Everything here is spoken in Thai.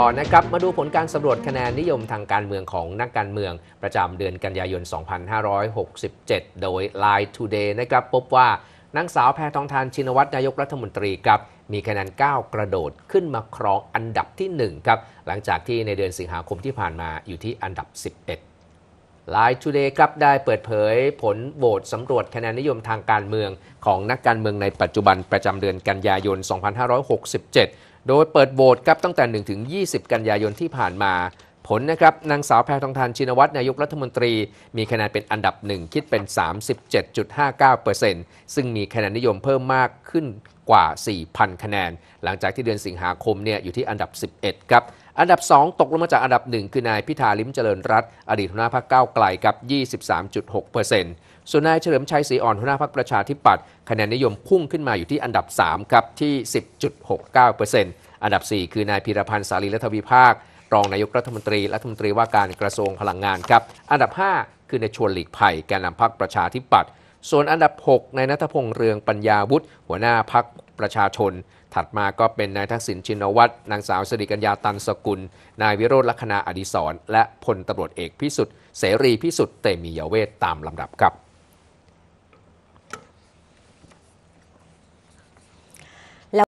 ต่อนะครับมาดูผลการสำรวจคะแนนนิยมทางการเมืองของนักการเมือง ประจำเดือนกันยายน 2567 โดย Line Today นะครับพบว่านางสาวแพทองทานชินวัตรนายกรัฐมนตรีครับมีคะแนนก้าวกระโดดขึ้นมาครองอันดับที่1ครับหลังจากที่ในเดือนสิงหาคมที่ผ่านมาอยู่ที่อันดับ 11 Line Today ครับได้เปิดเผยผลโหวตสำรวจคะแนนนิยมทางการเมืองของนักการเมืองในปัจจุบันประจำเดือนกันยายน 2567โดยเปิดโหวตครับตั้งแต่1ถึง20 กันยายนที่ผ่านมา ผลนะครับนางสาวแพทองทานชินวัตรนายกรัฐมนตรี มีคะแนนเป็นอันดับหนึ่งคิดเป็น 37.59%ซึ่งมีคะแนนนิยมเพิ่มมากขึ้นกว่า 4,000 คะแนน หลังจากที่เดือนสิงหาคมเนี่ยอยู่ที่อันดับ 11ครับอันดับ 2 ตกลงมาจากอันดับ 1 คือนายพิธาลิมเจริญรัตอดีตหัวหน้าพรรคก้าวไกลครับ 23.6%ส่วนนายเฉลิมชัยศรีอ่อน หัวหน้าพรรคประชาธิปัตย์คะแนนนิยมพุ่งขึ้นมาอยู่ที่อันดับ 3 ครับที่ 10.69%อันดับ 4 คือนายพีรพันธ์สาลีรัฐวิภาค รองนายกรัฐมนตรีรัฐมนตรีว่าการกระทรวงพลังงานครับ อันดับ 5 คือนายชวนหลีกภัย แกนนำพรรคประชาธิปัตย์ส่วนอันดับ6นายนัทพงษ์เรืองปัญญาวุฒิหัวหน้าพรรคประชาชนถัดมาก็เป็นนายทักษิณชินวัตรนางสาวสิริกัญญาตันสกุลนายวิโรธลัคนาอดิศรและพลตำรวจเอกพิสุทธิ์เสรีพิสุทธิ์เตมียเวทตามลำดับครับ